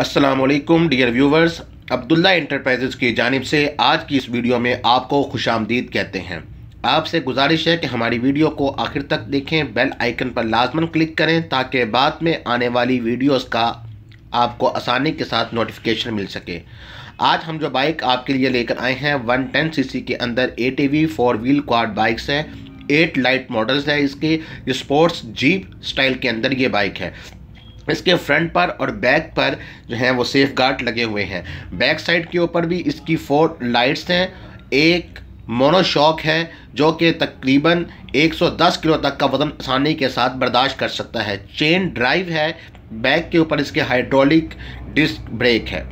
Aslam dear viewers Abdullah enterprises की जानब से आज की इस वीडियो में आपको खुश आमदीद कहते हैं आपसे गुजारिश है कि हमारी वीडियो को आखिर तक देखें बेल आइकन पर लाजमन क्लिक करें ताकि बाद में आने वाली वीडियोस का आपको आसानी के साथ नोटिफिकेशन मिल सके आज हम जो बाइक आपके लिए लेकर आए हैं वन टेन सी के अंदर A T V four wheel quad bikes हैं एट लाइट मॉडल्स है इसके स्पोर्ट्स जीप स्टाइल के अंदर ये बाइक है इसके फ्रंट पर और बैक पर जो है वो सेफ गार्ड लगे हुए हैं बैक साइड के ऊपर भी इसकी फोर लाइट्स हैं एक मोनोशॉक है जो कि तकरीबन 110 किलो तक का वज़न आसानी के साथ बर्दाश्त कर सकता है चेन ड्राइव है बैक के ऊपर इसके हाइड्रोलिक डिस्क ब्रेक है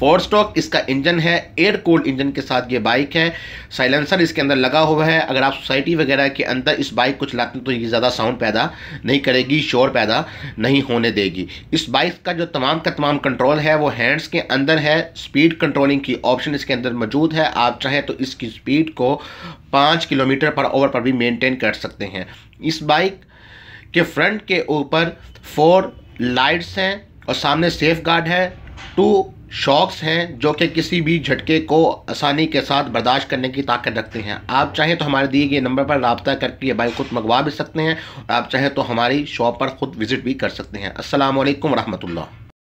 फोर स्टॉक इसका इंजन है एयर कोल्ड इंजन के साथ ये बाइक है साइलेंसर इसके अंदर लगा हुआ है अगर आप सोसाइटी वगैरह के अंदर इस बाइक को चलाते हैं तो ये ज़्यादा साउंड पैदा नहीं करेगी शोर पैदा नहीं होने देगी इस बाइक का जो तमाम का तमाम कंट्रोल है वो हैंड्स के अंदर है स्पीड कंट्रोलिंग की ऑप्शन इसके अंदर मौजूद है आप चाहें तो इसकी स्पीड को पाँच किलोमीटर पर ओवर पर भी मेनटेन कर सकते हैं इस बाइक के फ्रंट के ऊपर फोर लाइट्स हैं और सामने सेफ गार्ड है टू शॉक्स हैं जो कि किसी भी झटके को आसानी के साथ बर्दाश्त करने की ताकत रखते हैं आप चाहें तो हमारे दिए गए नंबर पर रबता करके ये बाइक खुद मंगवा भी सकते हैं और आप चाहें तो हमारी शॉप पर ख़ुद विज़िट भी कर सकते हैं असल वरहमल